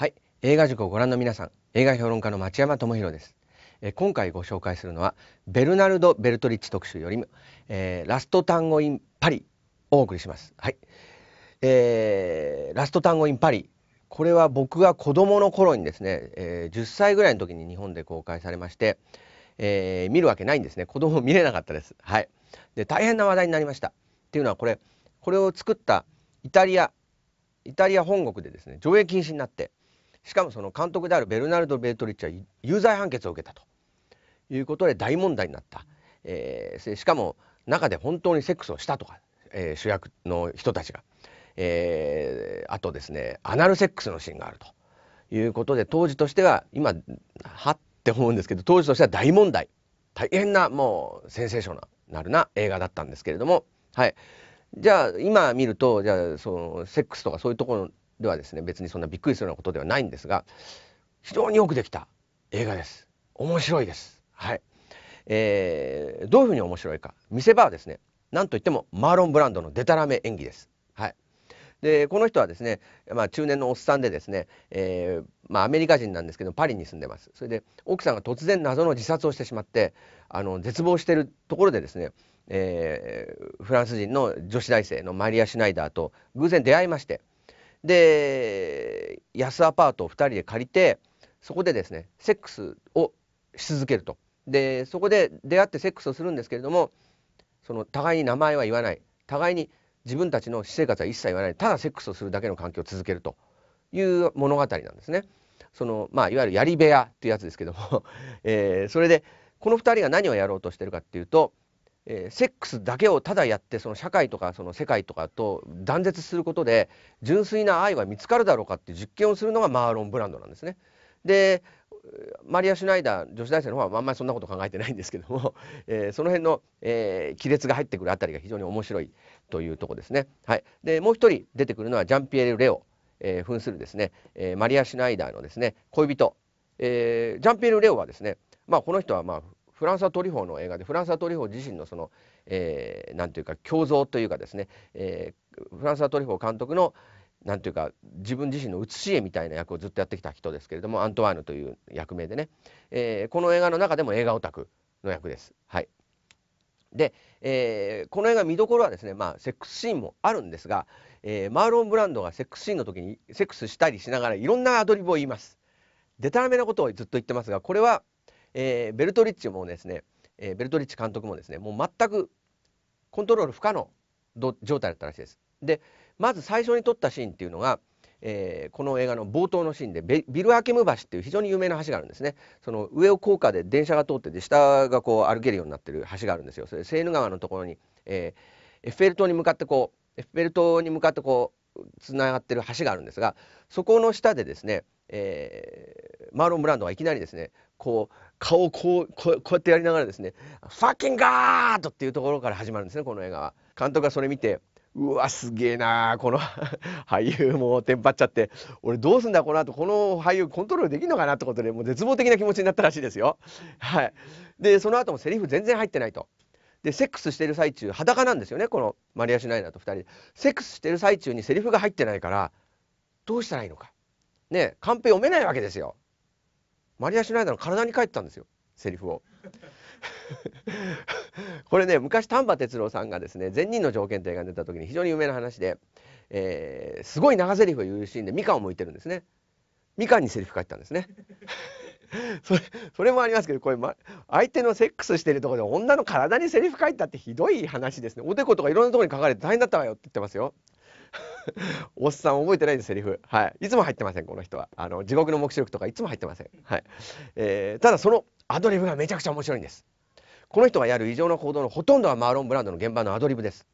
はい、映画塾をご覧の皆さん、映画評論家の町山智博です。え今回ご紹介するのはベルナルド・ベルトリッチ特集よりも、えー、ラストタンゴインパリをお送りします。はい、えー、ラストタンゴインパリこれは僕が子供の頃にですね、えー、10歳ぐらいの時に日本で公開されまして、えー、見るわけないんですね子供見れなかったです。はい、で大変な話題になりましたっていうのはこれこれを作ったイタリアイタリア本国でですね上映禁止になってしかもその監督であるベルナルド・ベートリッチは有罪判決を受けたということで大問題になった、えー、しかも中で本当にセックスをしたとか、えー、主役の人たちが、えー、あとですねアナルセックスのシーンがあるということで当時としては今はって思うんですけど当時としては大問題大変なもうセンセーショナルな映画だったんですけれどもはいじゃあ今見るとじゃあそのセックスとかそういうところではですね別にそんなびっくりするようなことではないんですが非常によくできた映画です面白いですはい、えー、どういうふうに面白いか見せ場はですねなんといってもマーロン・ブランドのデタラメ演技ですはいでこの人はですね、まあ、中年のおっさんでですね、えー、まあ、アメリカ人なんですけどパリに住んでますそれで奥さんが突然謎の自殺をしてしまってあの絶望してるところでですね、えー、フランス人の女子大生のマリア・シュナイダーと偶然出会いましてで安アパートを2人で借りてそこでですねセックスをし続けるとでそこで出会ってセックスをするんですけれどもその互いに名前は言わない互いに自分たちの私生活は一切言わないただセックスをするだけの環境を続けるという物語なんですね。そのまあ、いわゆるやり部屋っていうやつですけども えー、それでこの2人が何をやろうとしてるかっていうとえー、セックスだけをただやってその社会とかその世界とかと断絶することで純粋な愛は見つかるだろうかっていう実験をするのがマーロン・ブランドなんですね。でマリア・シュナイダー女子大生の方はあんまりそんなこと考えてないんですけども、えー、その辺の、えー、亀裂が入ってくるあたりが非常に面白いというとこですね。はい、でもう一人出てくるのはジャンピエール・レオ、えー、扮するですね、えー、マリア・シュナイダーのですね恋人、えー、ジャンピエール・レオはですねまあこの人はまあフランサー・トリフォーの映画でフランサトリホー自身のその何、えー、ていうか胸像というかですね、えー、フランサー・トリフォー監督の何ていうか自分自身の写し絵みたいな役をずっとやってきた人ですけれどもアントワーヌという役名でね、えー、この映画の中でも映画オタクの役です。はい、で、えー、この映画見どころはですね、まあ、セックスシーンもあるんですが、えー、マーロン・ブランドがセックスシーンの時にセックスしたりしながらいろんなアドリブを言います。でたらめなことをずっと言ってますがこれはえー、ベルトリッチもですね、えー、ベルトリッチ監督もですねもう全くコントロール不可能状態だったらしいです。でまず最初に撮ったシーンっていうのが、えー、この映画の冒頭のシーンでビル・アケム橋っていう非常に有名な橋があるんですねその上を高架で電車が通ってで下がこう歩けるようになってる橋があるんですよそれセーヌ川のところに、えー、エッフェル塔に向かってこうエッフェル塔に向かってこうつながってる橋があるんですがそこの下でですね、えー、マーロン・ブランドはいきなりですねこう顔をこうこうやってやりながらですね「ファッキンガード!」っていうところから始まるんですねこの映画は。監督がそれ見てうわすげえなーこの 俳優もテンパっちゃって俺どうすんだこの後この俳優コントロールできるのかなってことでもう絶望的な気持ちになったらしいですよ。はい、でその後もセリフ全然入ってないと。でセックスしてる最中裸なんですよねこのマリア・シュナイダーと2人セックスしてる最中にセリフが入ってないからどうしたらいいのかねカンペ読めないわけですよマリア・シュナイダーの体に書いてたんですよセリフを。これね昔丹波哲郎さんがですね「善人の条件」ってう映画に出た時に非常に有名な話で、えー、すごい長セリフを言うシーンでみかんを向いてるんですね。みかんにセリフ書いてたんですね。それそれもありますけどこれ、ま、相手のセックスしてるとこで女の体にセリフ書いたってひどい話ですねおでことかいろんなとこに書かれて大変だったわよって言ってますよ。おっさん覚えてないんですセリフはいいつも入ってませんこの人はあの地獄の黙示録とかいつも入ってませんはい、えー、ただそのアドリブがめちゃくちゃ面白いんですこの人がやる異常な行動のほとんどはマーロン・ブランドの現場のアドリブです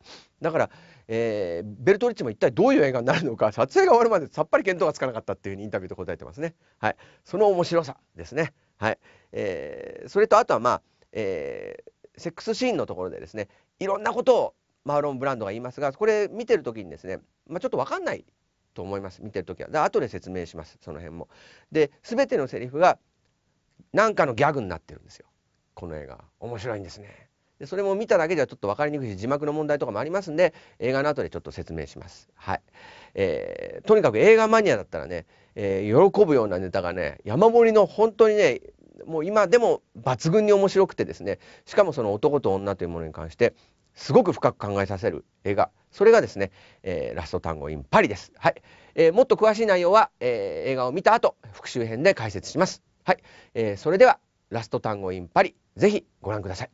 だから、えー、ベルトリッチも一体どういう映画になるのか撮影が終わるまでさっぱり見当がつかなかったっていうふうにインタビューで答えてますねはいその面白さですねはい、えー、それとあとはまあ、えー、セックスシーンのところでですねいろんなことをマーロン・ブランドが言いますがこれ見てる時にですね、まあ、ちょっと分かんないと思います見てる時は。で後で説明しますその辺も。で全てのセリフが何かのギャグになってるんですよこの映画面白いんですね。でそれも見ただけではちょっと分かりにくいし字幕の問題とかもありますんで映画の後でちょっと説明します。はいえー、とにかく映画マニアだったらね、えー、喜ぶようなネタがね山盛りの本当にねもう今でも抜群に面白くてですねしかもその男と女というものに関してすごく深く考えさせる映画それがですね、えー、ラスト単語インパリです、はいえー、もっと詳しい内容は、えー、映画を見た後復習編で解説します、はいえー、それではラスト単語インパリぜひご覧ください